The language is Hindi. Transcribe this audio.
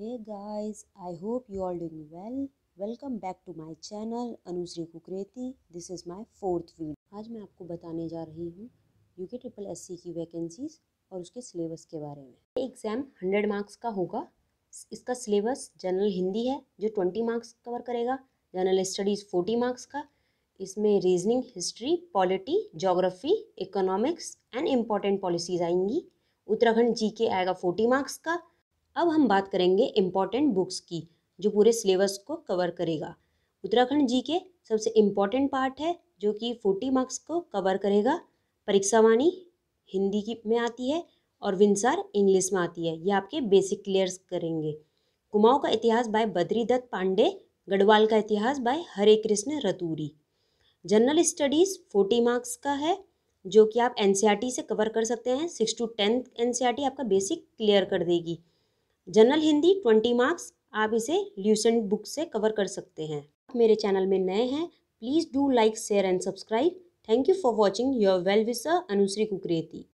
hey guys I hope you are doing well welcome back to my channel Anushree Kukreti this is my fourth video आज मैं आपको बताने जा रही हूँ यू के ट्रिपल एस सी की वैकेंसीज और उसके सिलेबस के बारे में एग्ज़ाम हंड्रेड मार्क्स का होगा इसका सिलेबस जनरल हिंदी है जो ट्वेंटी मार्क्स कवर करेगा जनरल स्टडीज़ फोर्टी मार्क्स का इसमें reasoning history polity geography economics and important policies आएंगी उत्तराखंड जी के आएगा फोर्टी मार्क्स का अब हम बात करेंगे इम्पॉर्टेंट बुक्स की जो पूरे सिलेबस को कवर करेगा उत्तराखंड जी के सबसे इम्पॉर्टेंट पार्ट है जो कि फोर्टी मार्क्स को कवर करेगा परीक्षा वाणी हिंदी की में आती है और विंसार इंग्लिश में आती है ये आपके बेसिक क्लियर्स करेंगे कुमाऊँ का इतिहास बाय बद्री पांडे गढ़वाल का इतिहास by Hare Krishna Raturi general studies forty marks का है जो कि आप एन e से कवर कर सकते हैं सिक्स टू टेंथ एन आपका बेसिक क्लियर कर देगी जनरल हिंदी ट्वेंटी मार्क्स आप इसे ल्यूसेंट बुक से कवर कर सकते हैं आप मेरे चैनल में नए हैं please do like share and subscribe thank you for watching your well wisher Anushree Kukreti